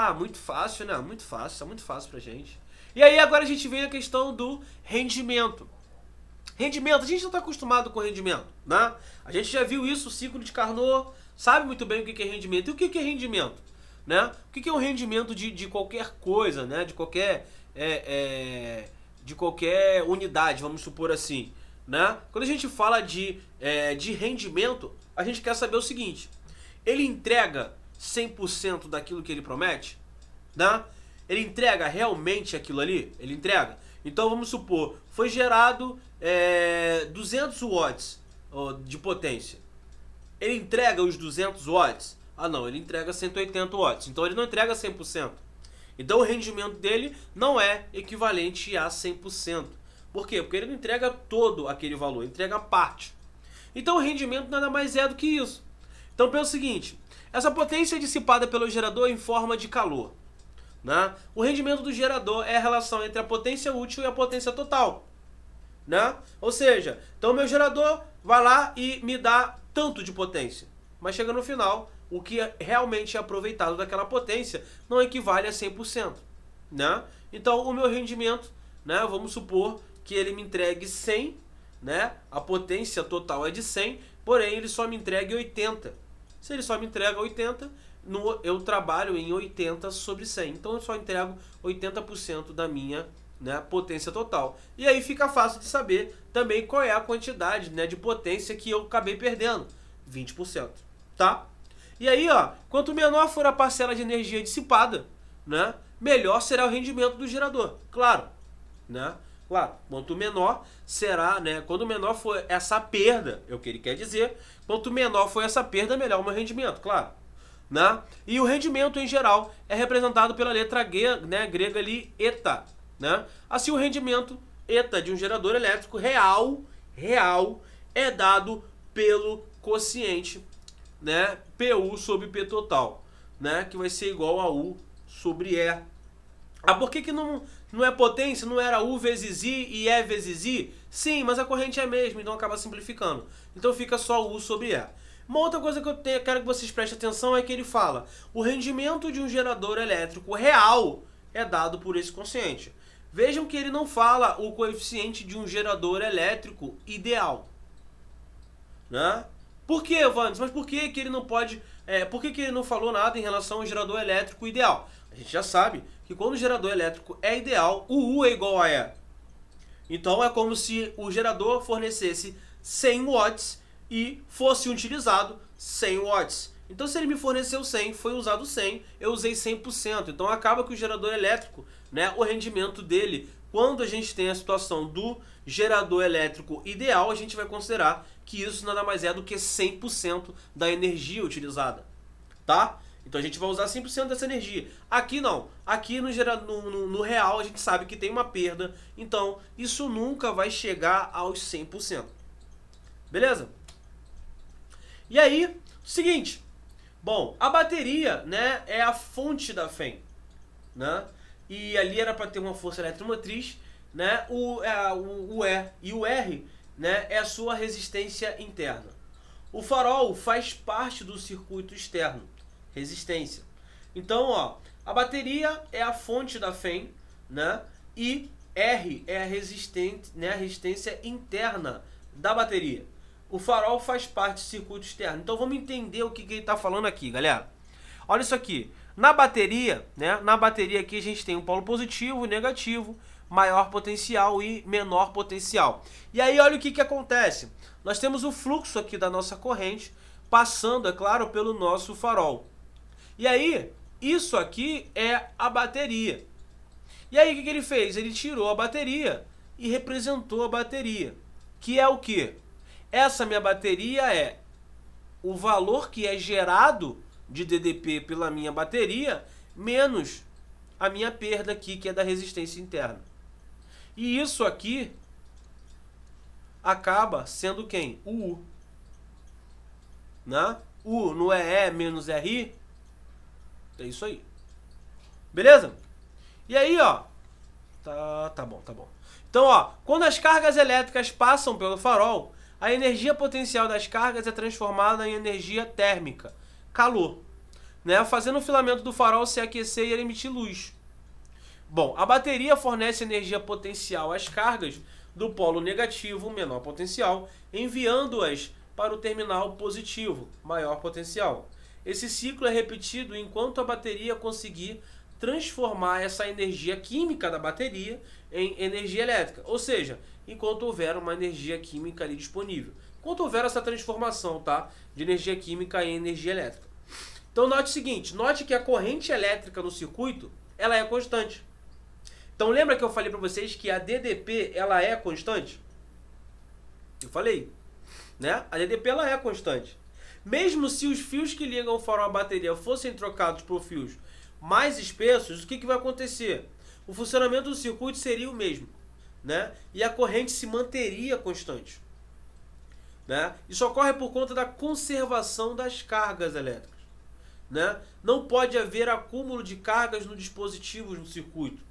Ah, muito fácil, né? Muito fácil, é muito fácil pra gente. E aí agora a gente vem a questão do rendimento. Rendimento, a gente não está acostumado com rendimento, né? A gente já viu isso, o ciclo de Carnot sabe muito bem o que é rendimento. E o que é rendimento? Né? O que é o um rendimento de, de qualquer coisa, né? De qualquer, é, é, de qualquer unidade, vamos supor assim. Né? Quando a gente fala de, é, de rendimento, a gente quer saber o seguinte: ele entrega 100% daquilo que ele promete? Né? Ele entrega realmente aquilo ali? Ele entrega. Então vamos supor, foi gerado é, 200 watts de potência. Ele entrega os 200 watts? Ah não, ele entrega 180 watts. Então ele não entrega 100%. Então o rendimento dele não é equivalente a 100%. Por quê? Porque ele não entrega todo aquele valor, entrega parte. Então o rendimento nada mais é do que isso. Então pensa o seguinte, essa potência é dissipada pelo gerador em forma de calor. Né? O rendimento do gerador é a relação entre a potência útil e a potência total. Né? Ou seja, então meu gerador vai lá e me dá tanto de potência. Mas chega no final, o que é realmente é aproveitado daquela potência não equivale a 100%. Né? Então o meu rendimento, né, vamos supor que ele me entregue 100, né? a potência total é de 100, porém ele só me entregue 80. Se ele só me entrega 80, no, eu trabalho em 80 sobre 100. Então eu só entrego 80% da minha né, potência total. E aí fica fácil de saber também qual é a quantidade né, de potência que eu acabei perdendo. 20%, tá? E aí, ó, quanto menor for a parcela de energia dissipada, né, melhor será o rendimento do gerador, claro, né? Claro, quanto menor será, né? Quando menor for essa perda, é o que ele quer dizer, quanto menor for essa perda, melhor o meu rendimento, claro. Né? E o rendimento em geral é representado pela letra G, né, grega ali, eta. Né? Assim, o rendimento eta de um gerador elétrico real, real, é dado pelo quociente, né, PU sobre P total, né, que vai ser igual a U sobre E. Ah, por que, que não não é potência? Não era U vezes I e E vezes I? Sim, mas a corrente é a mesma, então acaba simplificando. Então fica só U sobre E. Uma outra coisa que eu tenho, quero que vocês prestem atenção é que ele fala o rendimento de um gerador elétrico real é dado por esse consciente. Vejam que ele não fala o coeficiente de um gerador elétrico ideal. Né? Por que, Vandes? Mas por que, que ele não pode é, por que, que ele não falou nada em relação ao gerador elétrico ideal? A gente já sabe que quando o gerador elétrico é ideal, o U é igual a E. Então é como se o gerador fornecesse 100 watts e fosse utilizado 100 watts. Então se ele me forneceu 100, foi usado 100, eu usei 100%. Então acaba que o gerador elétrico, né, o rendimento dele, quando a gente tem a situação do gerador elétrico ideal, a gente vai considerar que isso nada mais é do que 100% da energia utilizada, tá? Então a gente vai usar 100% dessa energia. Aqui não. Aqui no, no, no, no, real a gente sabe que tem uma perda. Então isso nunca vai chegar aos 100%. Beleza? E aí, seguinte. Bom, a bateria né, é a fonte da FEM. Né? E ali era para ter uma força eletromotriz. Né? O, é, o, o E e o R né, é a sua resistência interna. O farol faz parte do circuito externo, resistência. Então, ó, a bateria é a fonte da FEM, né? E R é a, resistente, né, a resistência interna da bateria. O farol faz parte do circuito externo. Então vamos entender o que, que ele está falando aqui, galera. Olha isso aqui. Na bateria, né? Na bateria aqui a gente tem um polo positivo e negativo maior potencial e menor potencial. E aí olha o que, que acontece. Nós temos o fluxo aqui da nossa corrente passando, é claro, pelo nosso farol. E aí, isso aqui é a bateria. E aí o que, que ele fez? Ele tirou a bateria e representou a bateria, que é o que? Essa minha bateria é o valor que é gerado de DDP pela minha bateria menos a minha perda aqui, que é da resistência interna. E isso aqui acaba sendo quem? O U. Né? U não é E menos RI? É isso aí. Beleza? E aí, ó. Tá, tá bom, tá bom. Então, ó, quando as cargas elétricas passam pelo farol, a energia potencial das cargas é transformada em energia térmica, calor, né? fazendo o filamento do farol se aquecer e emitir luz. Bom, a bateria fornece energia potencial às cargas do polo negativo, menor potencial, enviando-as para o terminal positivo, maior potencial. Esse ciclo é repetido enquanto a bateria conseguir transformar essa energia química da bateria em energia elétrica, ou seja, enquanto houver uma energia química ali disponível. Enquanto houver essa transformação, tá, de energia química em energia elétrica. Então note o seguinte, note que a corrente elétrica no circuito, ela é constante. Então lembra que eu falei para vocês que a DDP ela é constante? Eu falei, né? A DDP ela é constante. Mesmo se os fios que ligam o farol à bateria fossem trocados por fios mais espessos, o que, que vai acontecer? O funcionamento do circuito seria o mesmo, né? E a corrente se manteria constante. Né? Isso ocorre por conta da conservação das cargas elétricas. Né? Não pode haver acúmulo de cargas no dispositivo, no circuito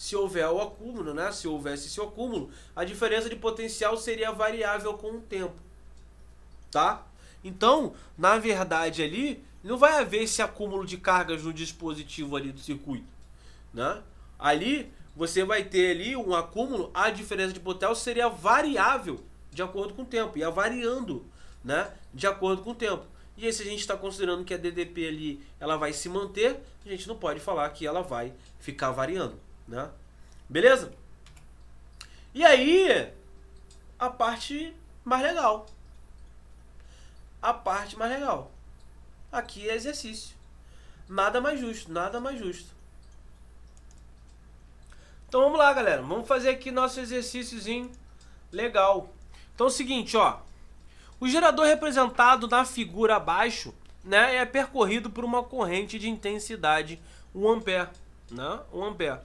se houver o acúmulo, né? Se houvesse esse acúmulo, a diferença de potencial seria variável com o tempo. Tá? Então, na verdade ali, não vai haver esse acúmulo de cargas no dispositivo ali do circuito, né? Ali você vai ter ali um acúmulo, a diferença de potencial seria variável de acordo com o tempo, ia variando, né? De acordo com o tempo. E aí, se a gente está considerando que a DDP ali ela vai se manter, a gente não pode falar que ela vai ficar variando. Né? Beleza? E aí, a parte mais legal. A parte mais legal. Aqui é exercício. Nada mais justo, nada mais justo. Então vamos lá, galera. Vamos fazer aqui nosso exercíciozinho legal. Então é o seguinte, ó. O gerador representado na figura abaixo, né, é percorrido por uma corrente de intensidade 1 ampere, né? 1 ampere.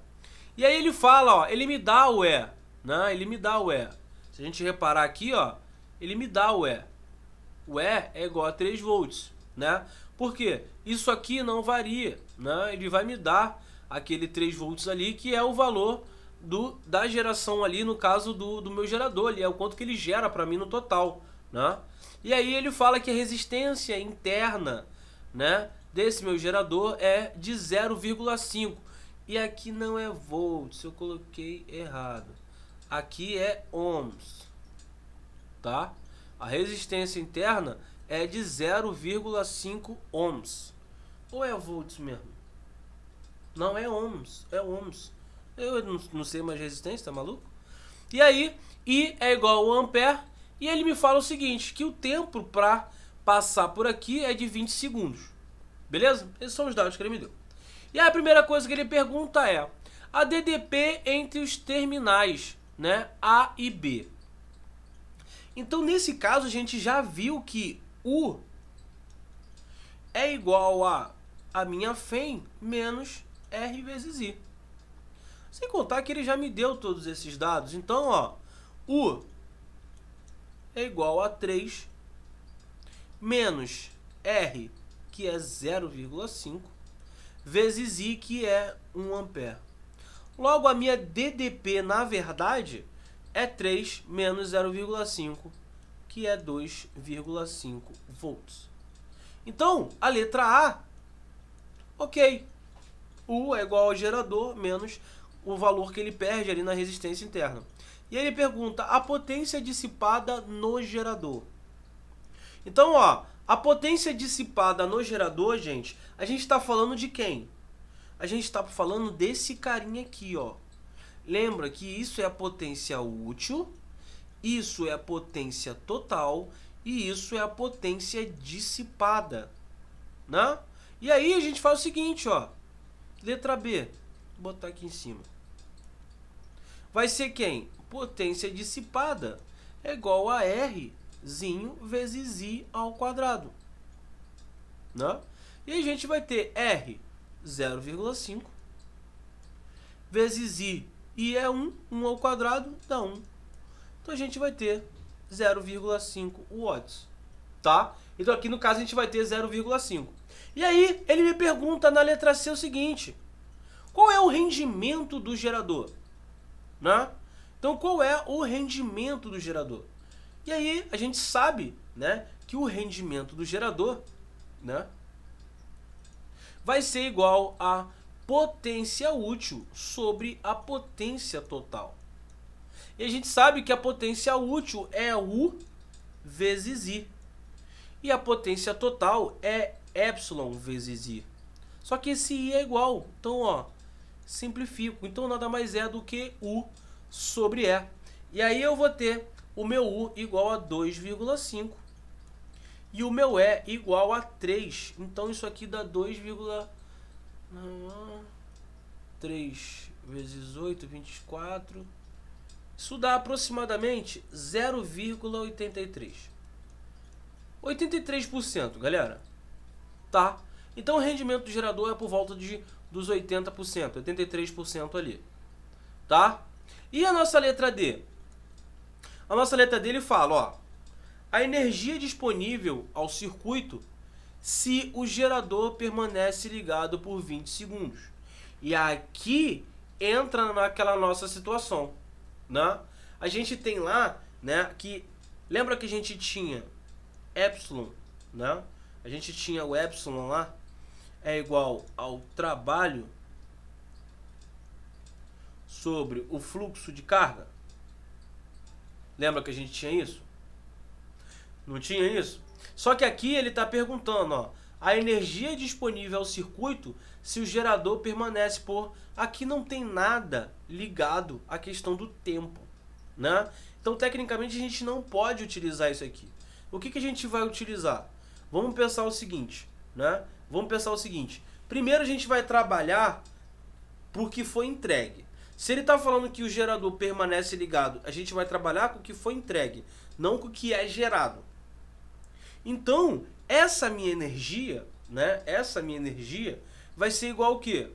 E aí ele fala, ó, ele me dá o é, né? Ele me dá o é. Se a gente reparar aqui, ó, ele me dá o é. O é é igual a 3 volts, né? Porque isso aqui não varia, né? Ele vai me dar aquele 3 volts ali que é o valor do da geração ali, no caso do, do meu gerador ali, é o quanto que ele gera para mim no total, né? E aí ele fala que a resistência interna, né, desse meu gerador é de 0,5. E aqui não é volts, eu coloquei errado. Aqui é ohms, tá? A resistência interna é de 0,5 ohms. Ou é volts mesmo? Não, é ohms, é ohms. Eu não, não sei mais resistência, tá maluco? E aí, I é igual a ampere. E ele me fala o seguinte, que o tempo para passar por aqui é de 20 segundos. Beleza? Esses são os dados que ele me deu. E a primeira coisa que ele pergunta é a DDP entre os terminais, né? A e B. Então, nesse caso, a gente já viu que U é igual a a minha FEM menos R vezes I. Sem contar que ele já me deu todos esses dados. Então, ó, U é igual a 3 menos R, que é 0,5, vezes I, que é 1 A. Logo, a minha DDP, na verdade, é 3 menos 0,5, que é 2,5 volts. Então, a letra A, ok. U é igual ao gerador menos o valor que ele perde ali na resistência interna. E ele pergunta a potência dissipada no gerador. Então, ó, a potência dissipada no gerador, gente, a gente está falando de quem? A gente está falando desse carinha aqui, ó. Lembra que isso é a potência útil, isso é a potência total e isso é a potência dissipada, né? E aí a gente faz o seguinte, ó. Letra B, vou botar aqui em cima. Vai ser quem? Potência dissipada é igual a R vezes i ao quadrado. Né? E a gente vai ter r 0,5 vezes i, i é 1, 1 ao quadrado dá 1. Então a gente vai ter 0,5 watts, tá? Então aqui no caso a gente vai ter 0,5. E aí ele me pergunta na letra C o seguinte, qual é o rendimento do gerador? Né? Então qual é o rendimento do gerador? E aí a gente sabe né, que o rendimento do gerador né, vai ser igual a potência útil sobre a potência total. E a gente sabe que a potência útil é U vezes I. E a potência total é ε vezes I. Só que esse I é igual. Então, ó, simplifico. Então, nada mais é do que U sobre E. E aí eu vou ter o meu U igual a 2,5 e o meu E igual a 3. Então isso aqui dá 2,3 vezes 8, 24. Isso dá aproximadamente 0,83. 83%, galera. Tá? Então o rendimento do gerador é por volta de dos 80%, 83% ali. Tá? E a nossa letra D? A nossa letra dele fala, ó, a energia disponível ao circuito se o gerador permanece ligado por 20 segundos. E aqui entra naquela nossa situação, né? A gente tem lá, né, que lembra que a gente tinha epsilon, né? A gente tinha o epsilon lá é igual ao trabalho sobre o fluxo de carga. Lembra que a gente tinha isso? Não tinha isso? Só que aqui ele está perguntando, ó, a energia disponível ao circuito se o gerador permanece por... Aqui não tem nada ligado à questão do tempo, né? Então, tecnicamente, a gente não pode utilizar isso aqui. O que, que a gente vai utilizar? Vamos pensar o seguinte, né? Vamos pensar o seguinte. Primeiro, a gente vai trabalhar por que foi entregue. Se ele está falando que o gerador permanece ligado, a gente vai trabalhar com o que foi entregue, não com o que é gerado. Então, essa minha energia, né? Essa minha energia vai ser igual ao quê?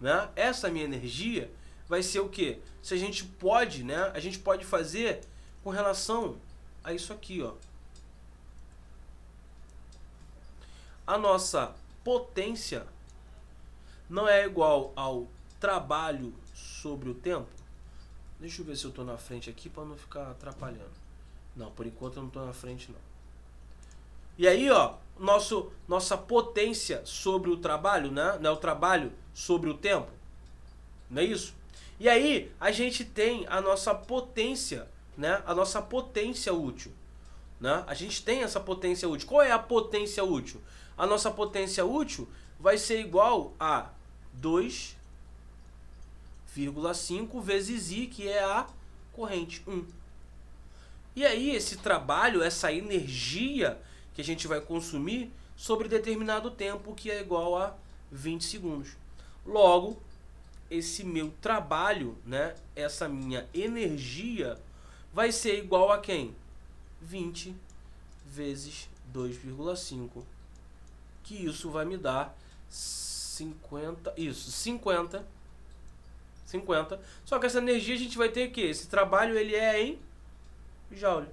Né? Essa minha energia vai ser o quê? Se a gente pode, né? A gente pode fazer com relação a isso aqui, ó. A nossa potência não é igual ao trabalho sobre o tempo? Deixa eu ver se eu estou na frente aqui para não ficar atrapalhando. Não, por enquanto eu não estou na frente não. E aí, ó, nosso, nossa potência sobre o trabalho, né? Não é o trabalho sobre o tempo. Não é isso? E aí, a gente tem a nossa potência, né? A nossa potência útil. Né? A gente tem essa potência útil. Qual é a potência útil? A nossa potência útil vai ser igual a 2,5 vezes I, que é a corrente 1. E aí, esse trabalho, essa energia que a gente vai consumir sobre determinado tempo, que é igual a 20 segundos. Logo, esse meu trabalho, né, essa minha energia, vai ser igual a quem? 20 vezes 2,5. Que isso vai me dar 50. Isso, 50. 50. Só que essa energia a gente vai ter que esse trabalho ele é em joule.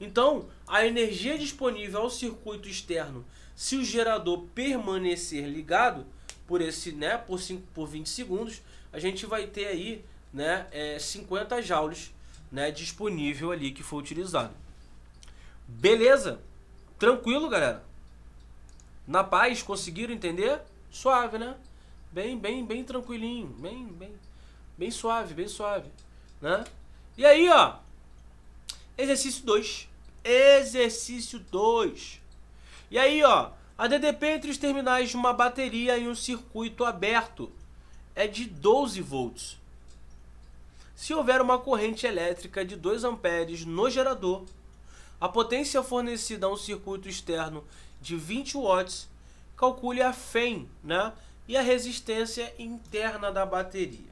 Então, a energia disponível ao circuito externo, se o gerador permanecer ligado por esse, né, por 5 por 20 segundos, a gente vai ter aí, né, é, 50 joules, né, disponível ali que for utilizado. Beleza? Tranquilo, galera? Na paz, conseguiram entender? Suave, né? Bem, bem, bem tranquilinho, bem, bem, bem suave, bem suave, né? E aí, ó, exercício 2. Exercício 2. E aí, ó, a DDP entre os terminais de uma bateria em um circuito aberto é de 12 volts. Se houver uma corrente elétrica de 2 amperes no gerador, a potência fornecida a um circuito externo de 20 watts, calcule a FEM né? e a resistência interna da bateria.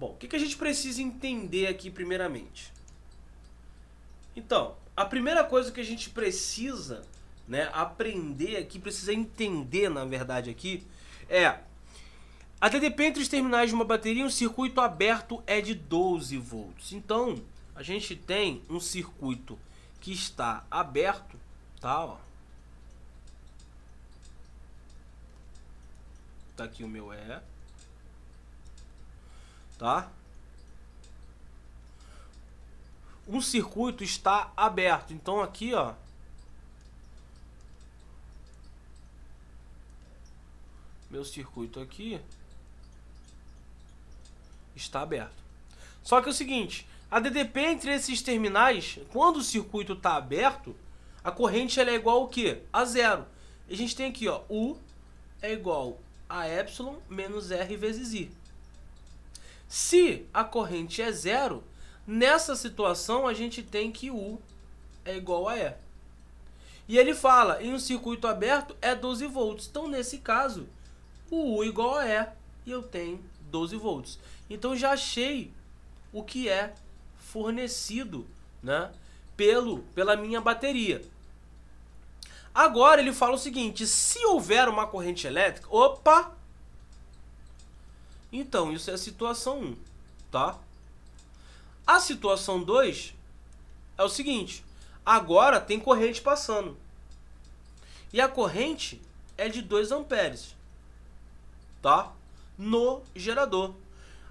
Bom, o que, a gente precisa entender aqui primeiramente? Então, a primeira coisa que a gente precisa né, aprender aqui, precisa entender na verdade aqui, é a TDP entre os terminais de uma bateria, um circuito aberto é de 12 volts. Então, a gente tem um circuito que está aberto, tá? Ó, Tá aqui o meu é. Tá? Um circuito está aberto. Então aqui, ó. Meu circuito aqui está aberto. Só que é o seguinte, a DDP entre esses terminais, quando o circuito está aberto, a corrente ela é igual o quê? A zero. a gente tem aqui, ó, U é igual a epsilon menos r vezes i. Se a corrente é zero, nessa situação a gente tem que U é igual a E. E ele fala, em um circuito aberto é 12 volts. Então, nesse caso, o U igual a E e eu tenho 12 volts. Então, já achei o que é fornecido né, pelo, pela minha bateria. Agora ele fala o seguinte: se houver uma corrente elétrica, opa! Então, isso é a situação 1, tá? A situação 2 é o seguinte: agora tem corrente passando. E a corrente é de 2 amperes, tá? No gerador.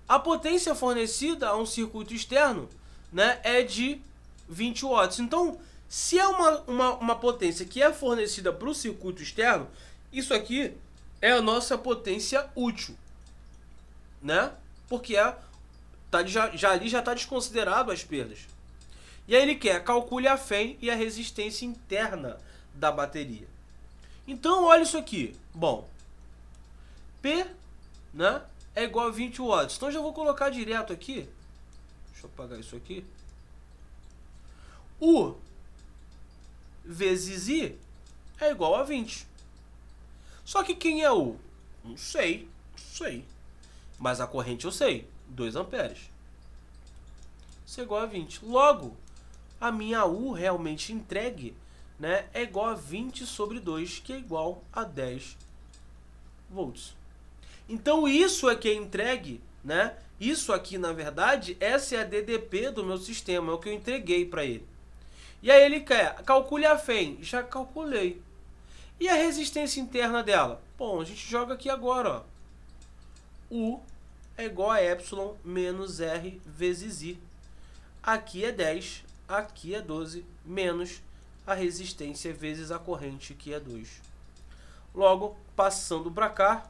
A potência fornecida a um circuito externo, né, é de 20 watts. Então, se é uma, uma, uma potência que é fornecida para o circuito externo, isso aqui é a nossa potência útil, né? Porque é, tá, já, já ali já está desconsiderado as perdas. E aí ele quer calcule a FEM e a resistência interna da bateria. Então olha isso aqui. Bom, P né, é igual a 20 watts. Então já vou colocar direto aqui. Deixa eu apagar isso aqui. U vezes i é igual a 20. Só que quem é o? Não sei, não sei. Mas a corrente eu sei, 2 amperes. Isso é igual a 20. Logo, a minha U realmente entregue né, é igual a 20 sobre 2, que é igual a 10 volts. Então isso é que é entregue, né? Isso aqui, na verdade, essa é a DDP do meu sistema, é o que eu entreguei para ele. E aí ele quer, calcule a FEM. Já calculei. E a resistência interna dela? Bom, a gente joga aqui agora, ó. U é igual a Y menos R vezes I. Aqui é 10, aqui é 12, menos a resistência vezes a corrente, que é 2. Logo, passando para cá,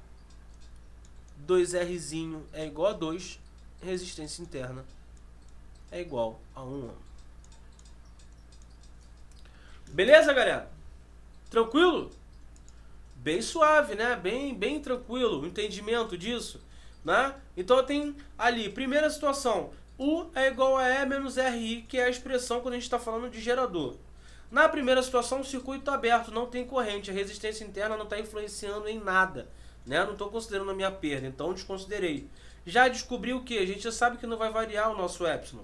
2Rzinho é igual a 2, resistência interna é igual a 1 ohm. Beleza, galera? Tranquilo? Bem suave, né? Bem, bem tranquilo o entendimento disso, né? Então tem ali, primeira situação, U é igual a E menos RI, que é a expressão quando a gente está falando de gerador. Na primeira situação, o circuito está aberto, não tem corrente, a resistência interna não está influenciando em nada. Né? Não estou considerando a minha perda, então desconsiderei. Já descobri o que? A gente já sabe que não vai variar o nosso Epsilon.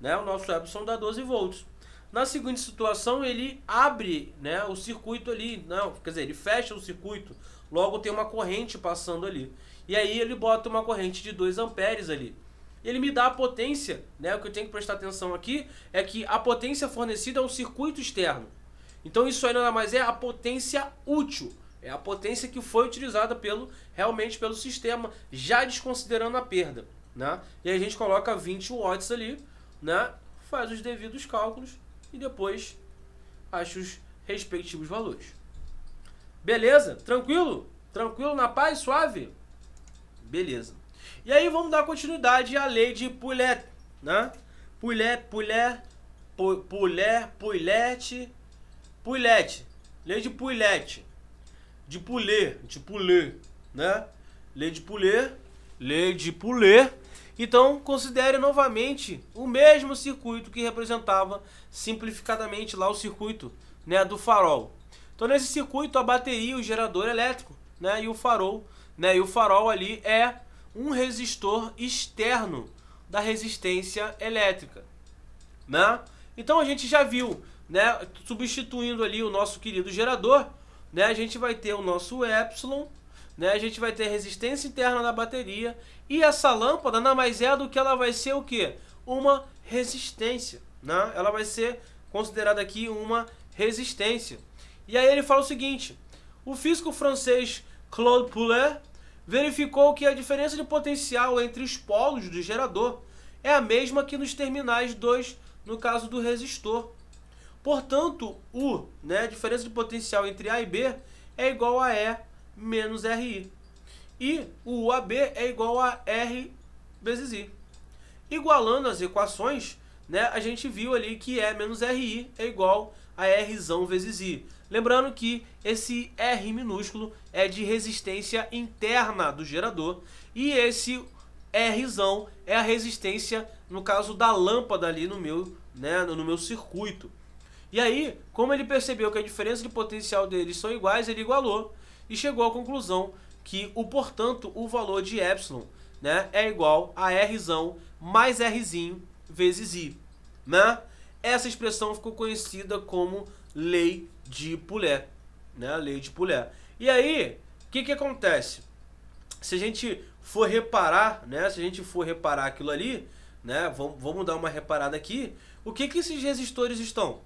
Né? O nosso Epsilon dá 12 volts. Na seguinte situação, ele abre né, o circuito ali, não, quer dizer, ele fecha o circuito, logo tem uma corrente passando ali. E aí ele bota uma corrente de 2 amperes ali. Ele me dá a potência, né? O que eu tenho que prestar atenção aqui é que a potência fornecida é um circuito externo. Então isso aí nada mais é a potência útil. É a potência que foi utilizada pelo realmente pelo sistema, já desconsiderando a perda. Né? E a gente coloca 20 watts ali, né? faz os devidos cálculos e depois acha os respectivos valores. Beleza? Tranquilo? Tranquilo, na paz, suave? Beleza. E aí vamos dar continuidade à lei de Poulet, né? Poulet, Poulet, Poulet, Poulet, Poulet. Lei de Poulet. De Poulet, de Poulet, né? Lei de Poulet, lei de Poulet então, considere novamente o mesmo circuito que representava simplificadamente lá o circuito né, do farol. Então, nesse circuito, a bateria, o gerador elétrico né, e o farol. Né, e o farol ali é um resistor externo da resistência elétrica. Né? Então, a gente já viu, né, substituindo ali o nosso querido gerador, né, a gente vai ter o nosso ε né? A gente vai ter resistência interna da bateria e essa lâmpada nada mais é do que ela vai ser o que? Uma resistência. Né? Ela vai ser considerada aqui uma resistência. E aí ele fala o seguinte: o físico francês Claude Poulet verificou que a diferença de potencial entre os polos do gerador é a mesma que nos terminais 2, no caso do resistor. Portanto, U, né, a diferença de potencial entre A e B, é igual a E menos RI. E o UAB é igual a R vezes I. Igualando as equações, né, a gente viu ali que E menos RI é igual a R vezes I. Lembrando que esse R minúsculo é de resistência interna do gerador e esse R é a resistência, no caso da lâmpada ali no meu, né, no meu circuito. E aí, como ele percebeu que a diferença de potencial deles são iguais, ele igualou e chegou à conclusão que o portanto o valor de epsilon né, é igual a r mais r vezes i. Né? Essa expressão ficou conhecida como lei de Poulet. Né? Lei de Poulet. E aí, o que, que acontece? Se a gente for reparar, né? se a gente for reparar aquilo ali, né? vamos, vamos dar uma reparada aqui, o que, que esses resistores estão?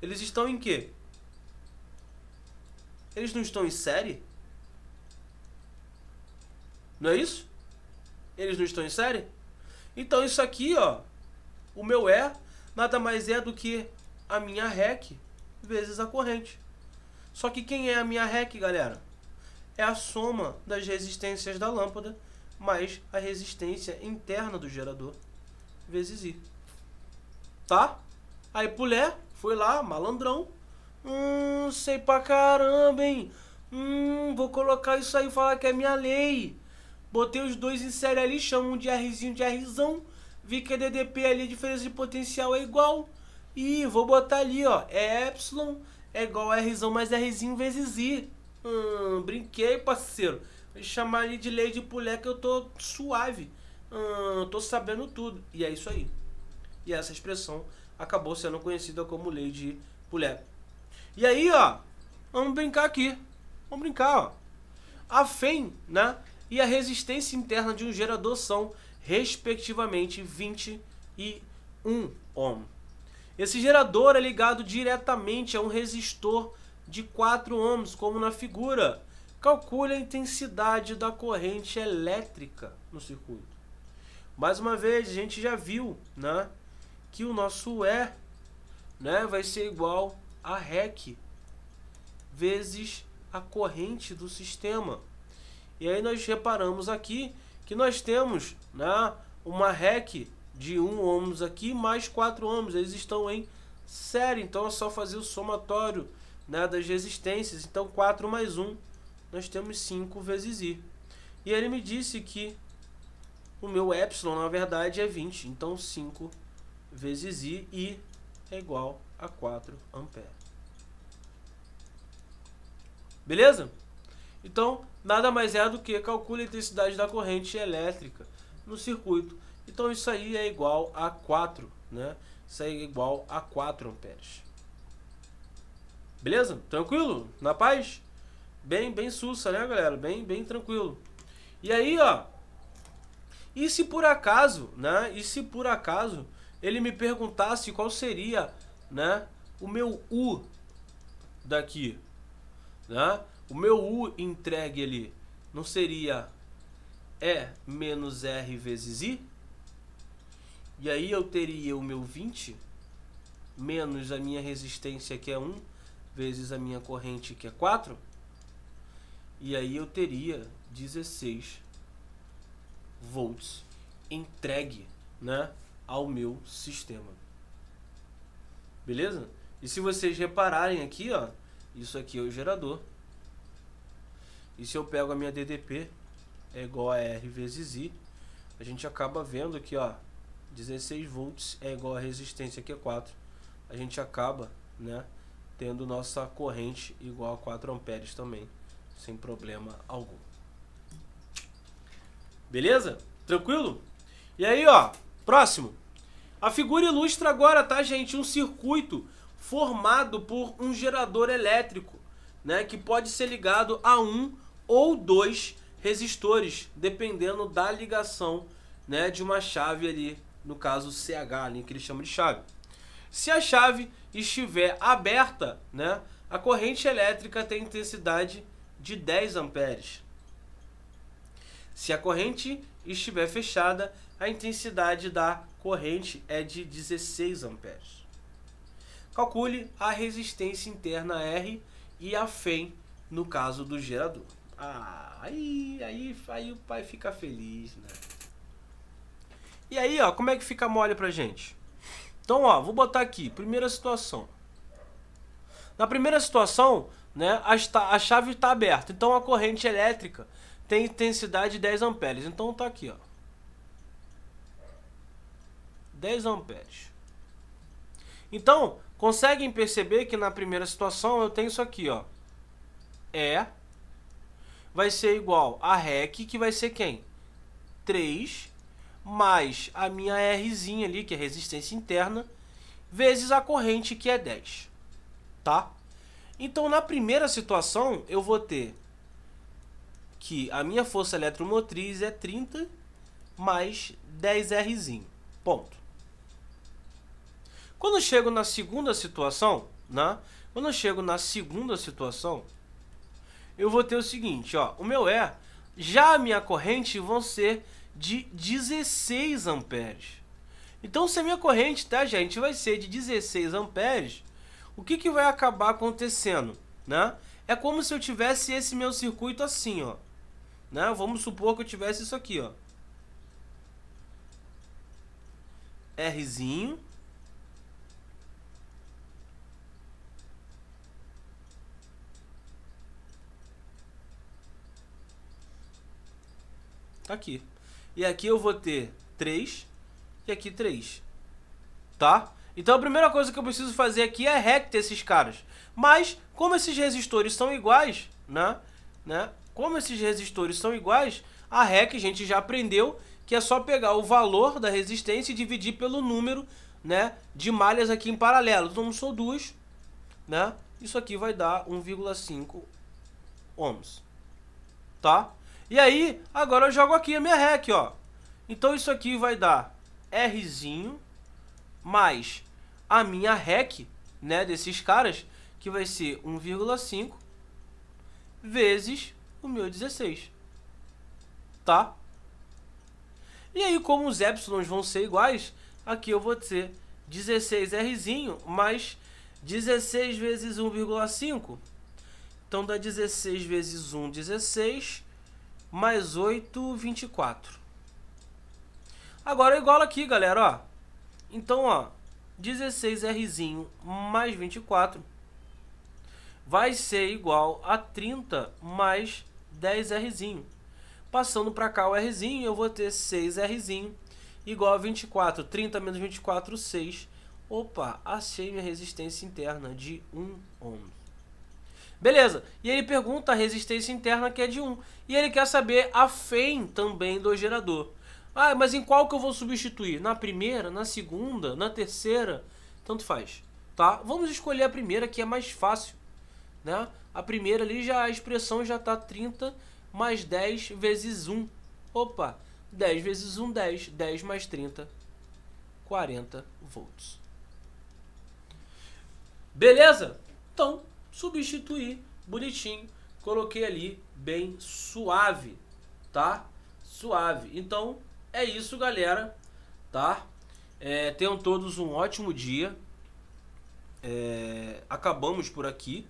Eles estão em quê? Eles não estão em série? Não é isso? Eles não estão em série? Então isso aqui, ó, o meu é nada mais é do que a minha REC vezes a corrente. Só que quem é a minha REC, galera? É a soma das resistências da lâmpada mais a resistência interna do gerador vezes I. Tá? Aí pulé, foi lá, malandrão, Hum, sei pra caramba, hein? Hum, vou colocar isso aí e falar que é minha lei. Botei os dois em série ali, chamo um de Rzinho de Rzão. Vi que a DDP ali, a diferença de potencial é igual. E vou botar ali, ó, é Epsilon é igual a Rzão mais Rzinho vezes I. Hum, brinquei, parceiro. Vou chamar ali de lei de pulé que eu tô suave. Hum, tô sabendo tudo. E é isso aí. E essa expressão acabou sendo conhecida como lei de Pulé. E aí, ó, vamos brincar aqui. Vamos brincar, ó. A FEM, né? E a resistência interna de um gerador são, respectivamente, 20 e 1 ohm. Esse gerador é ligado diretamente a um resistor de 4 ohms, como na figura. Calcule a intensidade da corrente elétrica no circuito. Mais uma vez, a gente já viu né, que o nosso E né, vai ser igual a REC vezes a corrente do sistema. E aí nós reparamos aqui que nós temos né, uma REC de 1 ohms aqui mais 4 ohms. Eles estão em série, então é só fazer o somatório né, das resistências. Então 4 mais 1, nós temos 5 vezes I. E ele me disse que o meu epsilon, na verdade, é 20. Então 5 vezes I, I é igual a a 4 ampere. Beleza? Então, nada mais é do que calcula a intensidade da corrente elétrica no circuito. Então, isso aí é igual a 4, né? Isso aí é igual a 4 amperes. Beleza? Tranquilo? Na paz? Bem, bem sussa, né, galera? Bem, bem tranquilo. E aí, ó. E se por acaso, né? E se por acaso ele me perguntasse qual seria né? O meu U daqui, né? O meu U entregue ali não seria E menos R vezes I? E aí eu teria o meu 20 menos a minha resistência que é 1 vezes a minha corrente que é 4. E aí eu teria 16 volts entregue, né, ao meu sistema. Beleza? E se vocês repararem aqui, ó, isso aqui é o gerador. E se eu pego a minha DDP, é igual a R vezes I, a gente acaba vendo que, ó, 16 volts é igual a resistência que é 4. A gente acaba, né, tendo nossa corrente igual a 4 amperes também, sem problema algum. Beleza? Tranquilo? E aí, ó, próximo. A figura ilustra agora, tá, gente, um circuito formado por um gerador elétrico, né, que pode ser ligado a um ou dois resistores, dependendo da ligação, né, de uma chave ali, no caso CH, ali, que eles chamam de chave. Se a chave estiver aberta, né, a corrente elétrica tem intensidade de 10 amperes. Se a corrente estiver fechada, a intensidade dá corrente é de 16 amperes. Calcule a resistência interna R e a FEM no caso do gerador. Ah, aí, aí, aí o pai fica feliz, né? E aí, ó, como é que fica mole pra gente? Então, ó, vou botar aqui, primeira situação. Na primeira situação, né, a, a chave está aberta, então a corrente elétrica tem intensidade de 10 amperes. Então tá aqui, ó. 10 amperes. Então, conseguem perceber que na primeira situação eu tenho isso aqui, ó. E é, vai ser igual a REC, que vai ser quem? 3 mais a minha Rzinha ali, que é resistência interna, vezes a corrente, que é 10. Tá? Então, na primeira situação, eu vou ter que a minha força eletromotriz é 30 mais 10Rzinho. Ponto. Quando eu chego na segunda situação, né? Quando eu chego na segunda situação, eu vou ter o seguinte, ó. O meu E, é, já a minha corrente vão ser de 16 amperes. Então, se a minha corrente, tá, gente, vai ser de 16 amperes, o que, que vai acabar acontecendo, né? É como se eu tivesse esse meu circuito assim, ó. Né? Vamos supor que eu tivesse isso aqui, ó. Rzinho Tá aqui. E aqui eu vou ter 3 e aqui 3. Tá? Então a primeira coisa que eu preciso fazer aqui é rec esses caras. Mas, como esses resistores são iguais, né? né? Como esses resistores são iguais, a REC a gente já aprendeu que é só pegar o valor da resistência e dividir pelo número né, de malhas aqui em paralelo. Então, são duas, né? Isso aqui vai dar 1,5 ohms, tá? E aí, agora eu jogo aqui a minha rec, ó. Então isso aqui vai dar Rzinho mais a minha rec, né, desses caras, que vai ser 1,5 vezes o meu 16. Tá? E aí, como os epsilons vão ser iguais, aqui eu vou ter 16Rzinho mais 16 vezes 1,5. Então dá 16 vezes 1, 16 mais 8, 24. Agora eu é igualo aqui, galera, ó. Então, ó, 16 r mais 24 vai ser igual a 30 mais 10 r Passando para cá o R, eu vou ter 6 r igual a 24. 30 menos 24, 6. Opa, achei minha resistência interna de 1 ohm. Beleza. E ele pergunta a resistência interna que é de 1. E ele quer saber a FEM também do gerador. Ah, mas em qual que eu vou substituir? Na primeira, na segunda, na terceira? Tanto faz, tá? Vamos escolher a primeira que é mais fácil, né? A primeira ali já a expressão já está 30 mais 10 vezes 1. Opa, 10 vezes 1, 10. 10 mais 30, 40 volts. Beleza? Então, substituí, bonitinho, coloquei ali bem suave, tá? Suave. Então, é isso, galera, tá? É, tenham todos um ótimo dia. É, acabamos por aqui,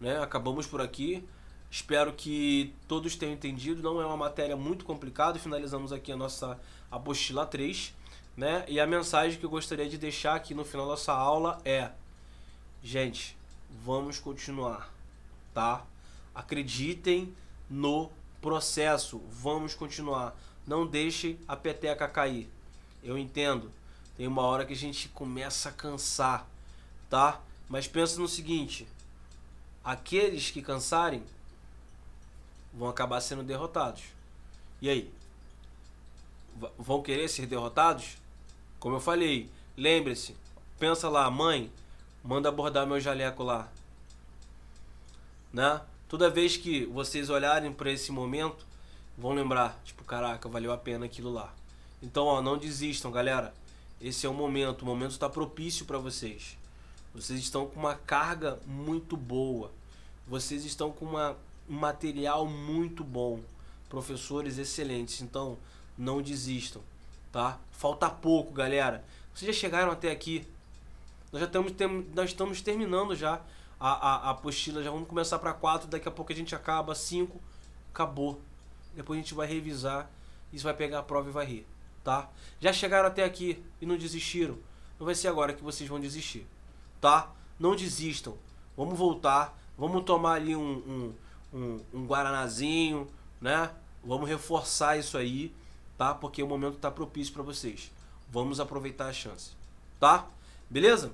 né? Acabamos por aqui. Espero que todos tenham entendido. Não é uma matéria muito complicada. Finalizamos aqui a nossa apostila 3. Né? E a mensagem que eu gostaria de deixar aqui no final dessa aula é: gente, vamos continuar, tá? Acreditem no processo, vamos continuar. Não deixe a peteca cair. Eu entendo. Tem uma hora que a gente começa a cansar, tá? Mas pensa no seguinte: aqueles que cansarem vão acabar sendo derrotados. E aí? Vão querer ser derrotados? Como eu falei, lembre-se, pensa lá, mãe, manda abordar meu jaleco lá. Né? Toda vez que vocês olharem para esse momento, vão lembrar, tipo, caraca, valeu a pena aquilo lá. Então, ó, não desistam, galera. Esse é o momento, o momento está propício para vocês. Vocês estão com uma carga muito boa. Vocês estão com uma, um material muito bom. Professores excelentes. Então, não desistam, tá? Falta pouco, galera. Vocês já chegaram até aqui. Nós já estamos, tem, nós estamos terminando já a, a, a apostila, já vamos começar para quatro, daqui a pouco a gente acaba cinco, acabou. Depois a gente vai revisar, isso vai pegar a prova e vai rir, tá? Já chegaram até aqui e não desistiram. Não vai ser agora que vocês vão desistir, tá? Não desistam. Vamos voltar, vamos tomar ali um, um, um, um guaranazinho, né? Vamos reforçar isso aí, tá? Porque o momento tá propício para vocês. Vamos aproveitar a chance, tá? Beleza?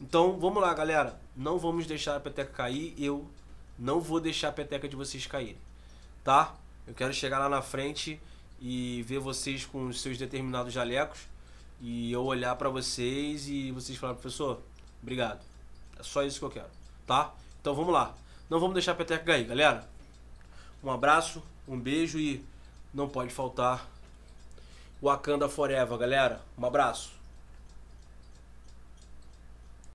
Então vamos lá, galera. Não vamos deixar a peteca cair. Eu não vou deixar a peteca de vocês caírem, tá? Eu quero chegar lá na frente e ver vocês com os seus determinados jalecos e eu olhar para vocês e vocês falar professor, obrigado. É só isso que eu quero, tá? Então vamos lá. Não vamos deixar a peteca cair, galera. Um abraço, um beijo e não pode faltar Wakanda Forever, galera. Um abraço.